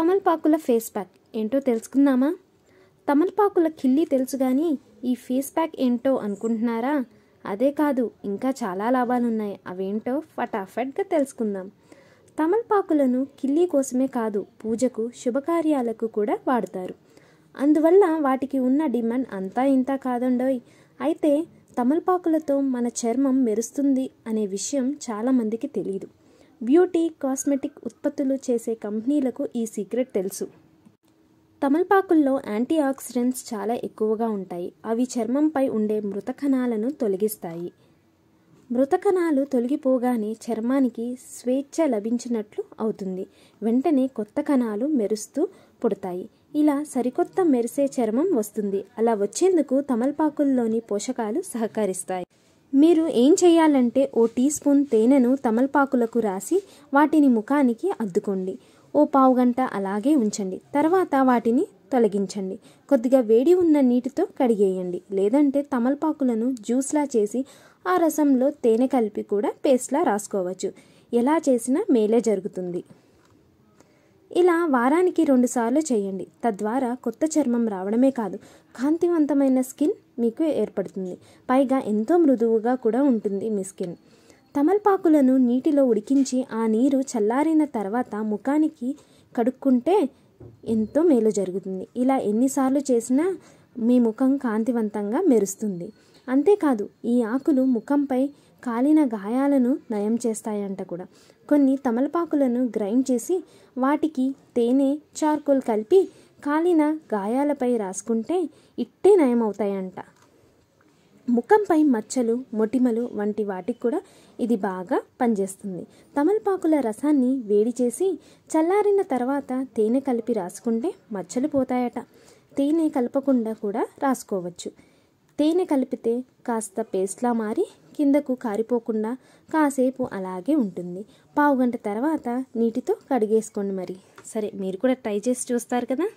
తమలపాకుల face pack ఏంటో తెలుసుకుందామా తమలపాకుల కిల్లి తెలుసు కానీ ఈ ఫేస్ ప్యాక్ ఏంటో అనుకుంటున్నారా అదే కాదు ఇంకా చాలా లాభాలున్నాయి అవేంటో ఫటాఫట్గా తెలుసుకుందాం తమలపాకులను కిల్లి కోసమే కాదు పూజకు శుభకార్యాలకు కూడా వాడతారు అందువల్ల వాటికి ఉన్న డిమాండ్ అంతా ఇంత కాదండోయ్ అయితే తమలపాకులతో మన చర్మం మెరుస్తుంది అనే విషయం చాలామందికి తెలియదు బ్యూటీ కాస్మెటిక్ ఉత్పత్తులు చేసే కంపెనీలకు ఈ సీక్రెట్ తెలుసు తమలపాకుల్లో యాంటీ ఆక్సిడెంట్స్ చాలా ఎక్కువగా ఉంటాయి అవి చర్మంపై ఉండే మృత కణాలను తొలగిస్తాయి మృతకణాలు తొలగిపోగానే చర్మానికి స్వేచ్ఛ లభించినట్లు అవుతుంది వెంటనే కొత్త కణాలు మెరుస్తూ పుడతాయి ఇలా సరికొత్త మెరిసే చర్మం వస్తుంది అలా వచ్చేందుకు తమలపాకుల్లోని పోషకాలు సహకరిస్తాయి మీరు ఏం చేయాలంటే ఓ టీ స్పూన్ తేనెను తమలపాకులకు రాసి వాటిని ముఖానికి అద్దుకోండి ఓ పావు గంట అలాగే ఉంచండి తర్వాత వాటిని తొలగించండి కొద్దిగా వేడి ఉన్న నీటితో కడిగేయండి లేదంటే తమలపాకులను జ్యూస్లా చేసి ఆ రసంలో తేనె కలిపి కూడా పేస్ట్లా రాసుకోవచ్చు ఎలా చేసినా మేలే జరుగుతుంది ఇలా వారానికి రెండుసార్లు చేయండి తద్వారా కొత్త చర్మం రావడమే కాదు కాంతివంతమైన స్కిన్ మీకు ఏర్పడుతుంది పైగా ఎంతో మృదువుగా కూడా ఉంటుంది మీ స్కిన్ తమల్పాకులను నీటిలో ఉడికించి ఆ నీరు చల్లారిన తర్వాత ముఖానికి కడుక్కుంటే ఎంతో మేలు జరుగుతుంది ఇలా ఎన్నిసార్లు చేసినా మీ ముఖం కాంతివంతంగా మెరుస్తుంది అంతేకాదు ఈ ఆకులు ముఖంపై కాలిన గాయాలను నయం చేస్తాయంట కూడా కొన్ని తమలపాకులను గ్రైండ్ చేసి వాటికి తేనె చార్కోల్ కలిపి కాలిన గాయాలపై రాసుకుంటే ఇట్టే నయమవుతాయంట ముఖంపై మచ్చలు మొటిమలు వంటి వాటికి కూడా ఇది బాగా పనిచేస్తుంది తమలపాకుల రసాన్ని వేడి చేసి చల్లారిన తర్వాత తేనె కలిపి రాసుకుంటే మచ్చలు పోతాయట తేనె కలపకుండా కూడా రాసుకోవచ్చు తేనె కలిపితే కాస్త పేస్ట్లా మారి కిందకు కారిపోకుండా కాసేపు అలాగే ఉంటుంది పావు గంట తర్వాత నీటితో కడిగేసుకోండి మరి సరే మీరు కూడా ట్రై చేసి చూస్తారు కదా